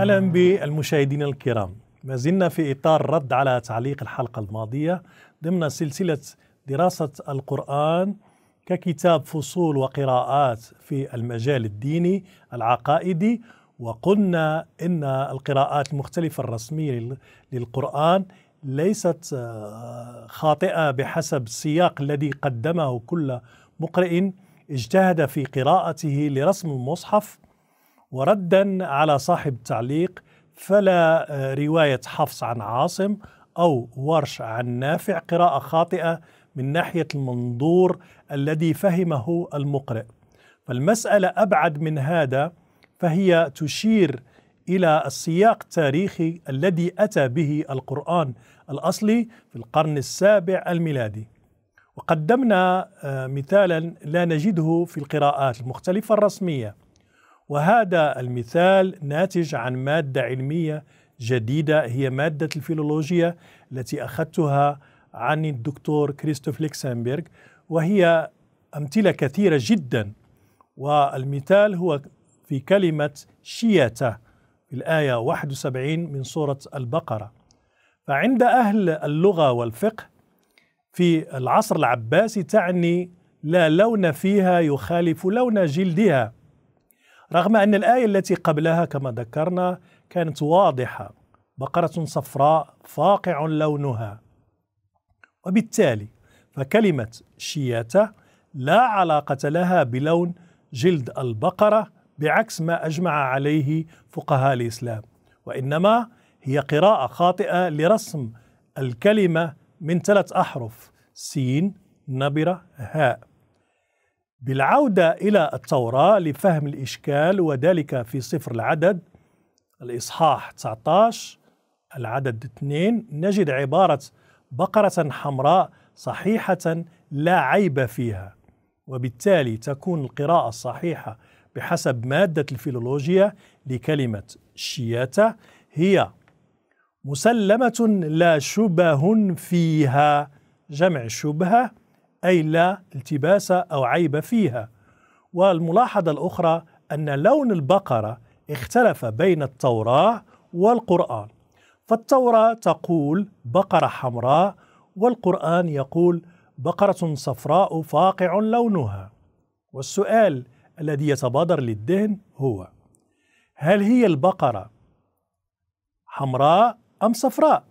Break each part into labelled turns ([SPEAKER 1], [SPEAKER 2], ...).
[SPEAKER 1] اهلا بالمشاهدين الكرام ما زلنا في اطار رد على تعليق الحلقه الماضيه ضمن سلسله دراسه القران ككتاب فصول وقراءات في المجال الديني العقائدي وقلنا ان القراءات المختلفه الرسميه للقران ليست آه، خاطئه بحسب السياق الذي قدمه كل مقرئ اجتهد في قراءته لرسم المصحف وردا على صاحب التعليق فلا آه، رواية حفص عن عاصم أو ورش عن نافع قراءة خاطئة من ناحية المنظور الذي فهمه المقرئ فالمسألة أبعد من هذا فهي تشير إلى السياق التاريخي الذي أتى به القرآن الأصلي في القرن السابع الميلادي وقدمنا آه، مثالا لا نجده في القراءات المختلفة الرسمية وهذا المثال ناتج عن مادة علمية جديدة هي مادة الفيلولوجيا التي أخذتها عن الدكتور كريستوف ليكسنبرغ وهي أمثلة كثيرة جدا والمثال هو في كلمة شياتا في الآية 71 من سورة البقرة فعند أهل اللغة والفقه في العصر العباسي تعني لا لون فيها يخالف لون جلدها رغم أن الآية التي قبلها كما ذكرنا كانت واضحة بقرة صفراء فاقع لونها وبالتالي فكلمة شياتة لا علاقة لها بلون جلد البقرة بعكس ما أجمع عليه فقهاء الإسلام وإنما هي قراءة خاطئة لرسم الكلمة من ثلاث أحرف سين نبرة هاء بالعودة إلى التوراة لفهم الإشكال وذلك في سفر العدد الإصحاح 19 العدد 2 نجد عبارة بقرة حمراء صحيحة لا عيب فيها وبالتالي تكون القراءة الصحيحة بحسب مادة الفيلولوجيا لكلمة شياتة هي مسلمة لا شبه فيها جمع شبهة أي لا التباس أو عيب فيها والملاحظة الأخرى أن لون البقرة اختلف بين التوراة والقرآن فالتوراة تقول بقرة حمراء والقرآن يقول بقرة صفراء فاقع لونها والسؤال الذي يتبادر للذهن هو هل هي البقرة حمراء أم صفراء؟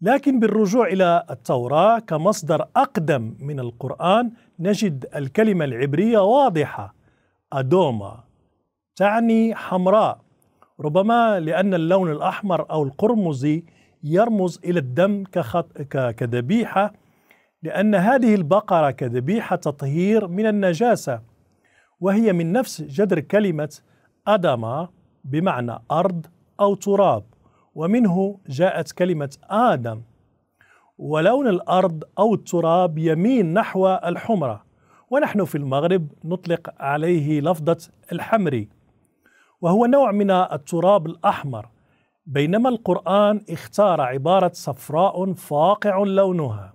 [SPEAKER 1] لكن بالرجوع الى التوراه كمصدر اقدم من القران نجد الكلمه العبريه واضحه ادوما تعني حمراء ربما لان اللون الاحمر او القرمزي يرمز الى الدم كخط... كذبيحه لان هذه البقره كذبيحه تطهير من النجاسه وهي من نفس جذر كلمه ادما بمعنى ارض او تراب ومنه جاءت كلمة آدم ولون الأرض أو التراب يمين نحو الحمرة ونحن في المغرب نطلق عليه لفظة الحمري وهو نوع من التراب الأحمر بينما القرآن اختار عبارة صفراء فاقع لونها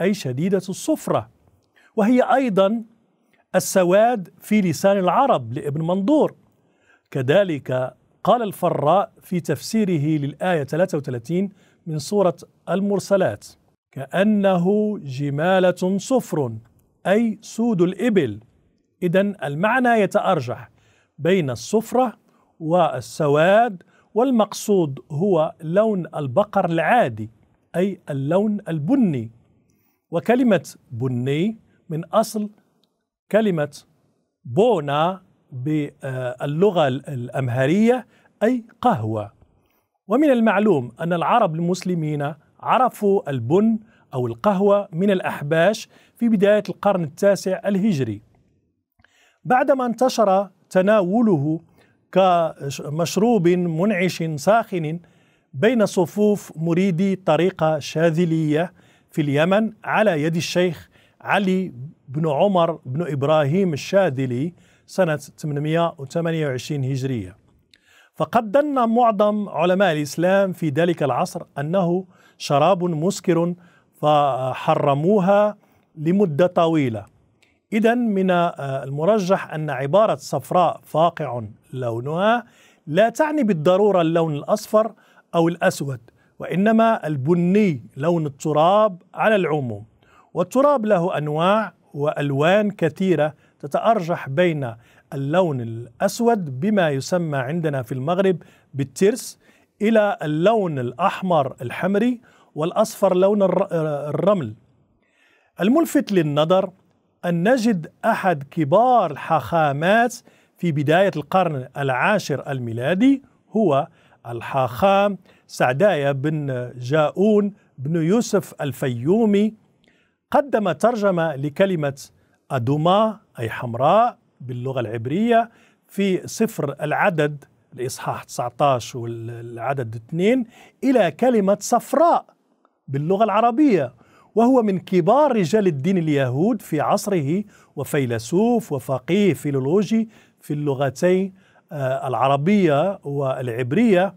[SPEAKER 1] أي شديدة الصفرة وهي أيضا السواد في لسان العرب لابن منظور كذلك قال الفراء في تفسيره للآية 33 من سورة المرسلات كأنه جمالة صفر أي سود الإبل إذا المعنى يتأرجح بين الصفرة والسواد والمقصود هو لون البقر العادي أي اللون البني وكلمة بني من أصل كلمة بونا باللغة الأمهرية أي قهوة ومن المعلوم أن العرب المسلمين عرفوا البن أو القهوة من الأحباش في بداية القرن التاسع الهجري بعدما انتشر تناوله كمشروب منعش ساخن بين صفوف مريدي طريقة شاذلية في اليمن على يد الشيخ علي بن عمر بن إبراهيم الشاذلي سنة 828 هجرية فقد دن معظم علماء الإسلام في ذلك العصر أنه شراب مسكر فحرموها لمدة طويلة إذا من المرجح أن عبارة صفراء فاقع لونها لا تعني بالضرورة اللون الأصفر أو الأسود وإنما البني لون التراب على العموم والتراب له أنواع وألوان كثيرة تتأرجح بين اللون الأسود بما يسمى عندنا في المغرب بالترس إلى اللون الأحمر الحمري والأصفر لون الرمل الملفت للنظر أن نجد أحد كبار الحاخامات في بداية القرن العاشر الميلادي هو الحاخام سعدايا بن جاؤون بن يوسف الفيومي قدم ترجمة لكلمة أدوما أي حمراء باللغة العبرية في صفر العدد الإصحاح 19 والعدد 2 إلى كلمة صفراء باللغة العربية وهو من كبار رجال الدين اليهود في عصره وفيلسوف وفقيه فيلولوجي في اللغتين آه، العربية والعبرية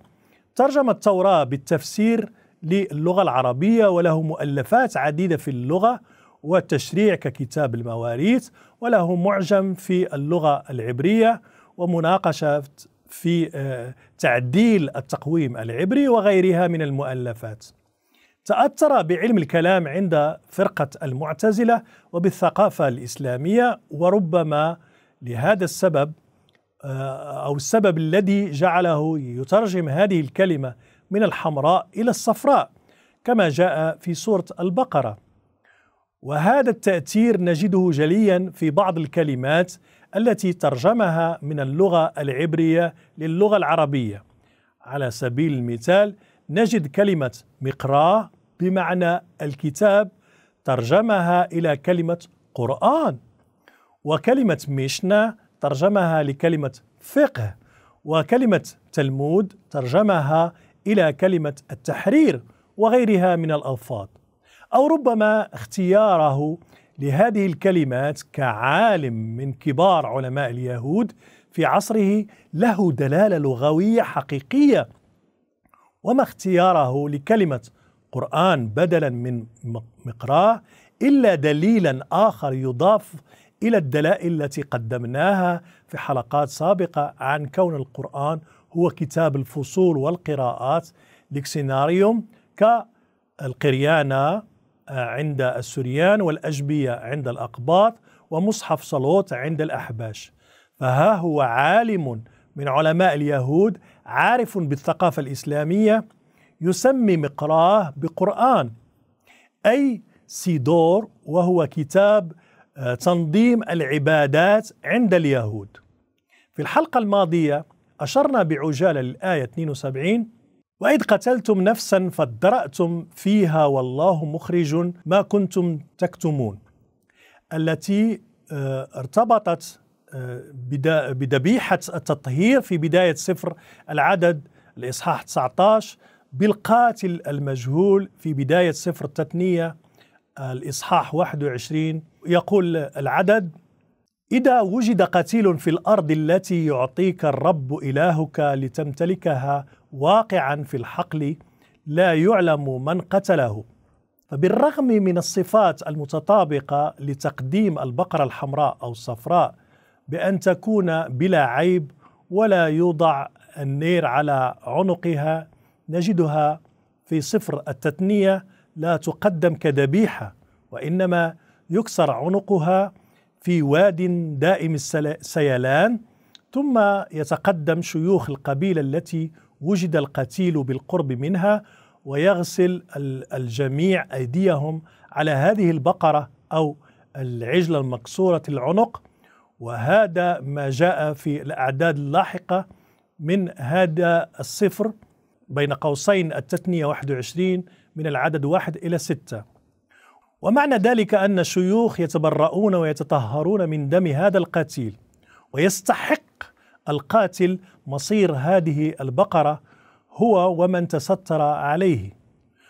[SPEAKER 1] ترجم التوراة بالتفسير للغة العربية وله مؤلفات عديدة في اللغة والتشريع ككتاب المواريث وله معجم في اللغة العبرية ومناقشة في آه، تعديل التقويم العبري وغيرها من المؤلفات تأثر بعلم الكلام عند فرقة المعتزلة وبالثقافة الإسلامية وربما لهذا السبب آه، أو السبب الذي جعله يترجم هذه الكلمة من الحمراء إلى الصفراء كما جاء في سورة البقرة وهذا التأثير نجده جليا في بعض الكلمات التي ترجمها من اللغة العبرية للغة العربية على سبيل المثال نجد كلمة مقراه بمعنى الكتاب ترجمها إلى كلمة قرآن وكلمة مشنا ترجمها لكلمة فقه وكلمة تلمود ترجمها إلى كلمة التحرير وغيرها من الألفاظ أو ربما اختياره لهذه الكلمات كعالم من كبار علماء اليهود في عصره له دلاله لغويه حقيقيه وما اختياره لكلمه قران بدلا من مقراه الا دليلا اخر يضاف الى الدلائل التي قدمناها في حلقات سابقه عن كون القران هو كتاب الفصول والقراءات لكسيناريوم كالقريانه عند السريان والأجبية عند الأقباط ومصحف صلوت عند الأحباش فها هو عالم من علماء اليهود عارف بالثقافة الإسلامية يسمي مقراه بقرآن أي سيدور وهو كتاب آه، تنظيم العبادات عند اليهود في الحلقة الماضية أشرنا بعجالة للآية 72 وإذ قتلتم نفسا فادرأتم فيها والله مخرج ما كنتم تكتمون التي آه، ارتبطت آه، بذبيحة التطهير في بداية سفر العدد الإصحاح 19 بالقاتل المجهول في بداية سفر التثنية الإصحاح 21 يقول العدد إذا وجد قتيل في الأرض التي يعطيك الرب إلهك لتمتلكها واقعا في الحقل لا يعلم من قتله فبالرغم من الصفات المتطابقة لتقديم البقرة الحمراء أو الصفراء بأن تكون بلا عيب ولا يوضع النير على عنقها نجدها في صفر التثنية لا تقدم كذبيحة وإنما يكسر عنقها في واد دائم السيلان ثم يتقدم شيوخ القبيلة التي وجد القتيل بالقرب منها ويغسل الجميع أيديهم على هذه البقرة أو العجلة المكسورة العنق وهذا ما جاء في الأعداد اللاحقة من هذا الصفر بين قوسين التثنية 21 من العدد واحد إلى ستة ومعنى ذلك أن الشيوخ يتبرؤون ويتطهرون من دم هذا القتيل ويستحق القاتل مصير هذه البقرة هو ومن تستر عليه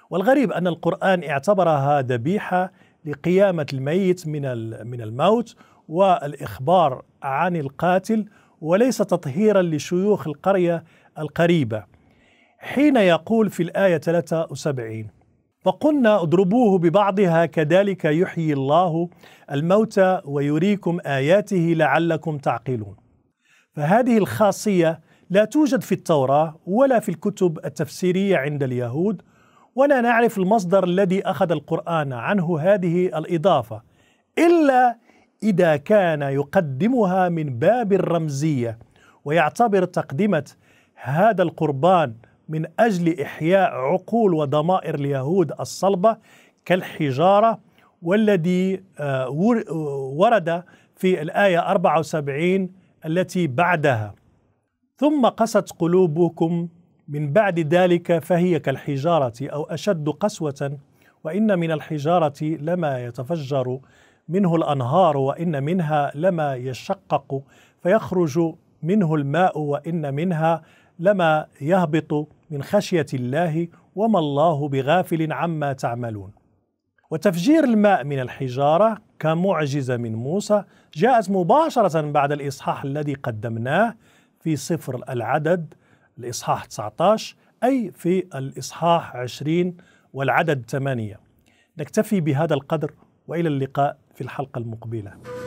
[SPEAKER 1] والغريب أن القرآن اعتبرها ذبيحة لقيامة الميت من من الموت والإخبار عن القاتل وليس تطهيرا لشيوخ القرية القريبة حين يقول في الآية 73 فقلنا اضربوه ببعضها كذلك يحيي الله الموتى ويريكم آياته لعلكم تعقلون فهذه الخاصية لا توجد في التوراة ولا في الكتب التفسيرية عند اليهود ولا نعرف المصدر الذي أخذ القرآن عنه هذه الإضافة إلا إذا كان يقدمها من باب الرمزية ويعتبر تقدمة هذا القربان من أجل إحياء عقول وضمائر اليهود الصلبة كالحجارة والذي آه، آه، ورد في الآية 74 التي بعدها ثم قست قلوبكم من بعد ذلك فهي كالحجاره او اشد قسوه وان من الحجاره لما يتفجر منه الانهار وان منها لما يشقق فيخرج منه الماء وان منها لما يهبط من خشيه الله وما الله بغافل عما تعملون وتفجير الماء من الحجارة كمعجزة من موسى جاءت مباشرة بعد الإصحاح الذي قدمناه في صفر العدد الإصحاح 19 أي في الإصحاح 20 والعدد 8 نكتفي بهذا القدر وإلى اللقاء في الحلقة المقبلة